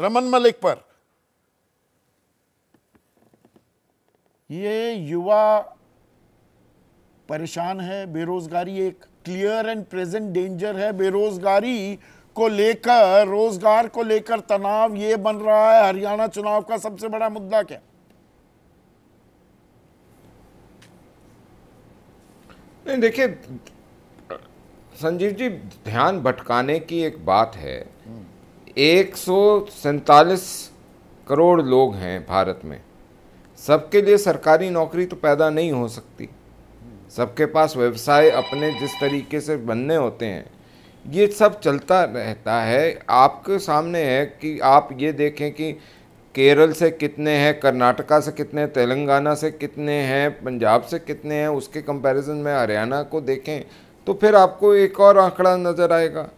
रमन मलिक पर ये युवा परेशान है बेरोजगारी एक क्लियर एंड प्रेजेंट डेंजर है बेरोजगारी को लेकर रोजगार को लेकर तनाव ये बन रहा है हरियाणा चुनाव का सबसे बड़ा मुद्दा क्या नहीं देखिए संजीव जी ध्यान भटकाने की एक बात है एक करोड़ लोग हैं भारत में सबके लिए सरकारी नौकरी तो पैदा नहीं हो सकती सबके पास व्यवसाय अपने जिस तरीके से बनने होते हैं ये सब चलता रहता है आपके सामने है कि आप ये देखें कि केरल से कितने हैं कर्नाटका से कितने हैं तेलंगाना से कितने हैं पंजाब से कितने हैं उसके कंपैरिजन में हरियाणा को देखें तो फिर आपको एक और आंकड़ा नज़र आएगा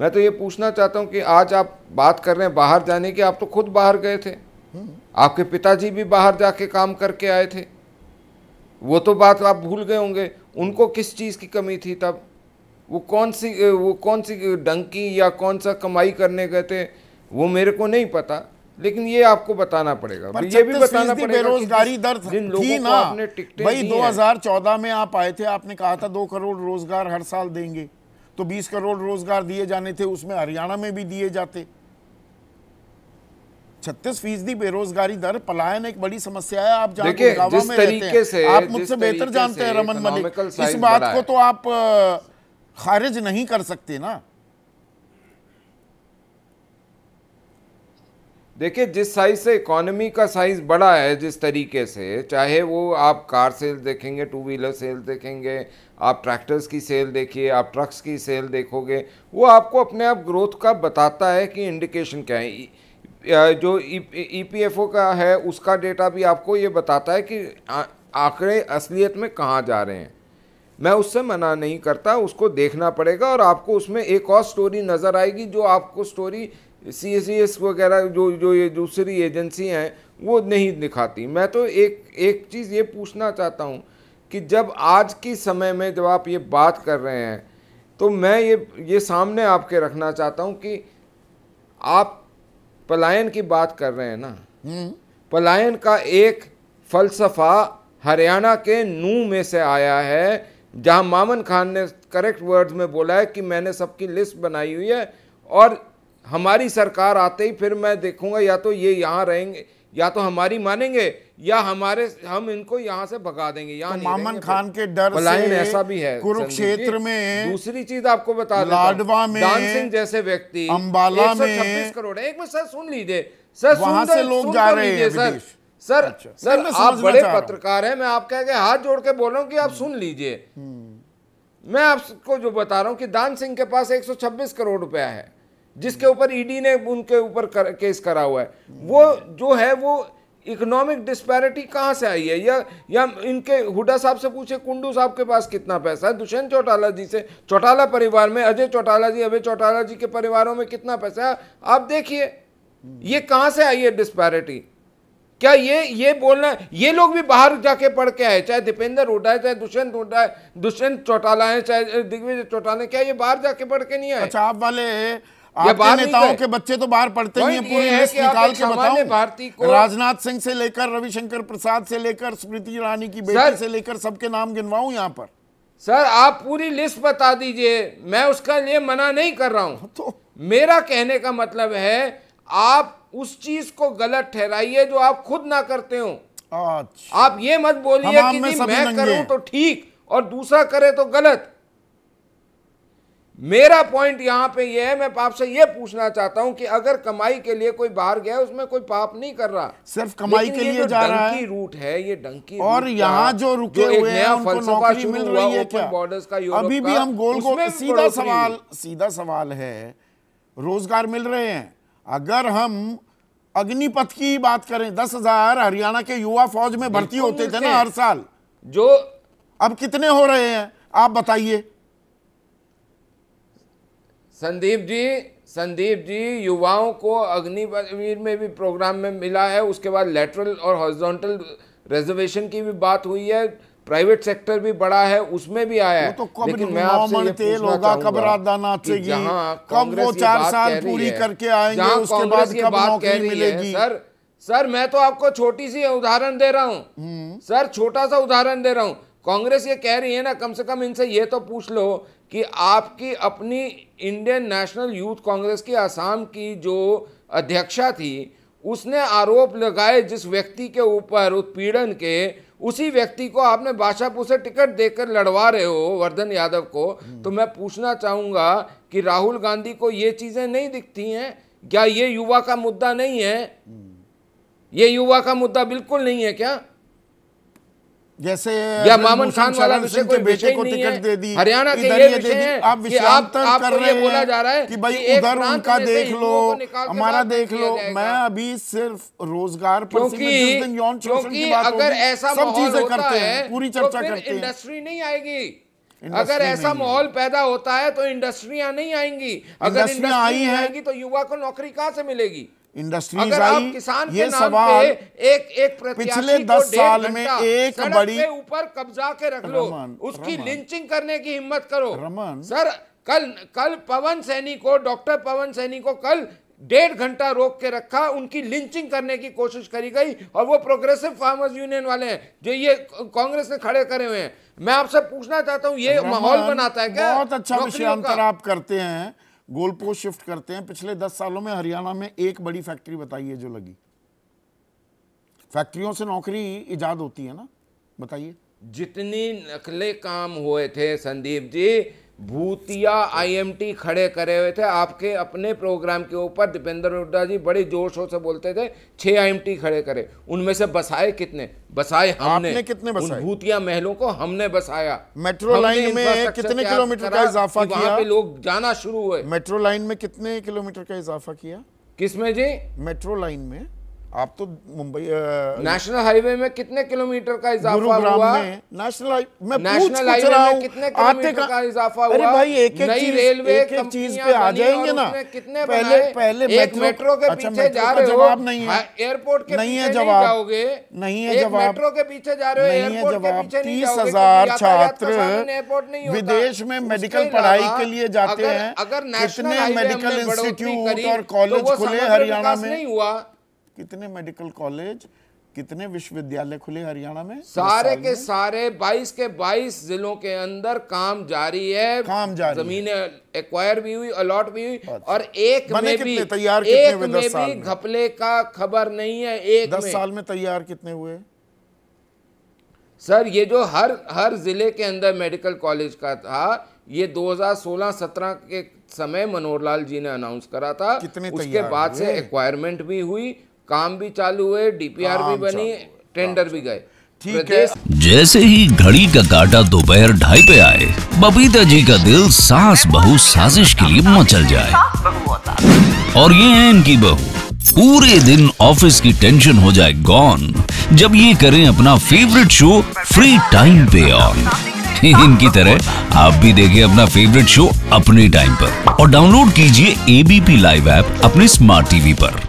मैं तो ये पूछना चाहता हूँ कि आज आप बात कर रहे हैं बाहर जाने की आप तो खुद बाहर गए थे आपके पिताजी भी बाहर जाके काम करके आए थे वो तो बात आप भूल गए होंगे उनको किस चीज़ की कमी थी तब वो कौन सी वो कौन सी डंकी या कौन सा कमाई करने गए थे वो मेरे को नहीं पता लेकिन ये आपको बताना पड़ेगा ये भी बताना पड़ेगा बेरोजगारी दर जिन लोगों ना, भाई 2014 में आप आए थे आपने कहा था दो करोड़ रोजगार हर साल देंगे तो 20 करोड़ रोजगार दिए जाने थे उसमें हरियाणा में भी दिए जाते छत्तीस फीसदी बेरोजगारी दर पलायन एक बड़ी समस्या है आप जानते गाँव में रहते हैं आप मुझसे बेहतर जानते हैं रमन मलिक इस बात को तो आप खारिज नहीं कर सकते ना देखिए जिस साइज से इकोनॉमी का साइज बड़ा है जिस तरीके से चाहे वो आप कार सेल देखेंगे टू व्हीलर सेल देखेंगे आप ट्रैक्टर्स की सेल देखिए आप ट्रक्स की सेल देखोगे वो आपको अपने आप ग्रोथ का बताता है कि इंडिकेशन क्या है e, जो ई पी एफ ओ का है उसका डेटा भी आपको ये बताता है कि आंकड़े असलियत में कहाँ जा रहे हैं मैं उससे मना नहीं करता उसको देखना पड़ेगा और आपको उसमें एक और स्टोरी नज़र आएगी जो आपको स्टोरी सी एस एस वगैरह जो जो ये दूसरी एजेंसियाँ हैं वो नहीं दिखाती मैं तो एक एक चीज़ ये पूछना चाहता हूँ कि जब आज की समय में जब आप ये बात कर रहे हैं तो मैं ये ये सामने आपके रखना चाहता हूँ कि आप पलायन की बात कर रहे हैं ना हम्म। पलायन का एक फलसफा हरियाणा के नू में से आया है जहाँ मामन खान ने करेक्ट वर्ड्स में बोला है कि मैंने सबकी लिस्ट बनाई हुई है और हमारी सरकार आते ही फिर मैं देखूंगा या तो ये यहाँ रहेंगे या तो हमारी मानेंगे या हमारे हम इनको यहाँ से भगा देंगे यहाँ तो मामन खान के डर से ऐसा भी है कुरुक्षेत्र में दूसरी चीज आपको बता लाडवा में सिंह जैसे व्यक्ति अम्बाला में करोड़ एक बार सर सुन लीजिए सर वहां से लोग जा तो रहे हैं अच्छा। सर सर सर आप बड़े पत्रकार हैं मैं आप कह के हाथ जोड़ के बोल रहा हूँ कि आप हम्म। सुन लीजिए हम्म। मैं आपको जो बता रहा हूँ कि दान सिंह के पास 126 करोड़ रुपया है जिसके ऊपर ईडी e ने उनके ऊपर कर, केस करा हुआ है वो जो है वो इकोनॉमिक डिस्पैरिटी कहाँ से आई है या या इनके हुडा साहब से पूछे कुंडू साहब के पास कितना पैसा है दुष्यंत चौटाला जी से चौटाला परिवार में अजय चौटाला जी अभय चौटाला जी के परिवारों में कितना पैसा है आप देखिए ये कहाँ से आई है डिस्पैरिटी क्या ये ये बोलना ये लोग भी बाहर जाके पढ़ के आए चाहे दीपेंद्र हुडा है चाहे दुष्यंत हुडा है दुष्यंत चौटाला है चाहे दिग्विजय चौटाला क्या ये बाहर जाके पढ़ के नहीं आए अच्छा आप वाले आपके नेताओं के बच्चे तो बाहर पढ़ते ही है पूरी लिस्ट निकाल के बताऊं राजनाथ सिंह से लेकर रविशंकर प्रसाद से लेकर स्मृति ईरानी की बेटी से लेकर सबके नाम गिनवाऊं यहाँ पर सर आप पूरी लिस्ट बता दीजिए मैं उसका लिए मना नहीं कर रहा हूँ तो मेरा कहने का मतलब है आप उस चीज को गलत ठहराइए जो आप खुद ना करते हो अच्छा। आप ये मत बोलिए कि मैं करूं तो ठीक और दूसरा करे तो गलत मेरा पॉइंट यहां पे ये है मैं पाप से ये पूछना चाहता हूं कि अगर कमाई के लिए कोई बाहर गया उसमें कोई पाप नहीं कर रहा सिर्फ कमाई के लिए जा रहा है रूट है ये डंकी और यहाँ जो रुके जो हुए हैं उनको नौकरी मिल रही है क्या बॉर्डर्स का अभी भी हम गोल गोल सीधा सवाल सीधा सवाल है रोजगार मिल रहे हैं अगर हम अग्निपथ की बात करें दस हजार हरियाणा के युवा फौज में भर्ती होते थे ना हर साल जो अब कितने हो रहे हैं आप बताइए संदीप जी संदीप जी युवाओं को अग्निवीर में भी प्रोग्राम में मिला है उसके बाद लेटरल और हॉरिजॉन्टल रिजर्वेशन की भी बात हुई है प्राइवेट सेक्टर भी बड़ा है उसमें भी आया है तो लेकिन मैं आपसे ये तेल होगा कब कब वो चार साल पूरी करके आएंगे उसके बाद कब नौकरी मिलेगी सर सर मैं तो आपको छोटी सी उदाहरण दे रहा हूँ हम्म। सर छोटा सा उदाहरण दे रहा हूँ कांग्रेस ये कह रही है ना कम से कम इनसे ये तो पूछ लो कि आपकी अपनी इंडियन नेशनल यूथ कांग्रेस की आसाम की जो अध्यक्षा थी उसने आरोप लगाए जिस व्यक्ति के ऊपर उत्पीड़न के उसी व्यक्ति को आपने बादशाहपुर से टिकट देकर लड़वा रहे हो वर्धन यादव को हम्म। तो मैं पूछना चाहूँगा कि राहुल गांधी को ये चीज़ें नहीं दिखती हैं क्या ये युवा का मुद्दा नहीं है हम्म। ये युवा का मुद्दा बिल्कुल नहीं है क्या जैसे या मामन खान वाला विषय कोई बेचे को टिकट दे दी हरियाणा के ये विषय है आप विषयांतर कर रहे हैं बोला जा रहा है कि भाई उधर उनका देख लो हमारा देख लो मैं अभी सिर्फ रोजगार पर क्योंकि अगर ऐसा सब चीजें करते हैं पूरी तो चर्चा करते हैं इंडस्ट्री नहीं आएगी अगर ऐसा माहौल पैदा होता है तो इंडस्ट्रियां नहीं आएंगी अगर इंडस्ट्रियां आई है तो युवा को नौकरी कहां से मिलेगी इंडस्ट्रीज आई किसान ये सवाल एक एक पिछले दस साल में एक बड़ी ऊपर कब्जा के रख लो रमन, उसकी रमन, लिंचिंग करने की हिम्मत करो रमन सर कल कल पवन सैनी को डॉक्टर पवन सैनी को कल डेढ़ घंटा रोक के रखा उनकी लिंचिंग करने की कोशिश करी गई और वो प्रोग्रेसिव फार्मर्स यूनियन वाले हैं जो ये कांग्रेस ने खड़े करे हुए हैं मैं आपसे पूछना चाहता हूँ ये माहौल बनाता है क्या बहुत अच्छा विषय आप करते हैं गोलपोस्ट शिफ्ट करते हैं पिछले दस सालों में हरियाणा में एक बड़ी फैक्ट्री बताइए जो लगी फैक्ट्रियों से नौकरी ईजाद होती है ना बताइए जितनी नकले काम हुए थे संदीप जी भूतिया आईएमटी खड़े करे हुए थे आपके अपने प्रोग्राम के ऊपर दीपेंद्र हुड्डा जी बड़े जोर शोर से बोलते थे छह आईएमटी खड़े करे उनमें से बसाए कितने बसाए हमने कितने बसाए? उन भूतिया महलों को हमने बसाया मेट्रो लाइन में कितने किलोमीटर का इजाफा किया पे लोग जाना शुरू हुए मेट्रो लाइन में कितने किलोमीटर का इजाफा किया किसमें जी मेट्रो लाइन में आप तो मुंबई नेशनल हाईवे में कितने किलोमीटर का इजाफा हुआ नेशनल हाईवे नेशनल हाईवे में कितने किलोमीटर का इजाफा हुआ अरे भाई एक एक चीज रेलवे एक एक चीज पे आ जाएंगे ना कितने पहले पहले एक मेट्रो अच्छा, हाँ, के पीछे जा रहे हो जवाब नहीं है एयरपोर्ट के नहीं है जवाब जाओगे नहीं है जवाब मेट्रो के पीछे जा रहे हो एयरपोर्ट के जवाब तीस हजार छात्र विदेश में मेडिकल पढ़ाई के लिए जाते हैं अगर नेशनल मेडिकल इंस्टीट्यूट और कॉलेज तो खुले हरियाणा में नहीं हुआ कितने मेडिकल कॉलेज कितने विश्वविद्यालय खुले हरियाणा में सारे के में? सारे 22 के 22 जिलों के अंदर काम जारी है काम जारी जमीनें एक्वायर भी हुई अलॉट भी हुई अच्छा। और एक में भी तैयार एक कितने में भी घपले का खबर नहीं है एक दस में। साल में तैयार कितने हुए सर ये जो हर हर जिले के अंदर मेडिकल कॉलेज का था ये 2016-17 के समय मनोहर लाल जी ने अनाउंस करा था कितने उसके बाद से एक्वायरमेंट भी हुई काम भी चालू हुए डीपीआर भी बनी टेंडर भी गए ठीक है जैसे ही घड़ी का काटा दोपहर ढाई पे आए बबीता जी का दिल सास बहु साजिश के लिए मचल जाए और ये है इनकी बहू पूरे दिन ऑफिस की टेंशन हो जाए गॉन जब ये करें अपना फेवरेट शो फ्री टाइम पे ऑन इनकी तरह आप भी देखिए अपना फेवरेट शो अपने टाइम पर और डाउनलोड कीजिए एबीपी लाइव ऐप अपने स्मार्ट टीवी पर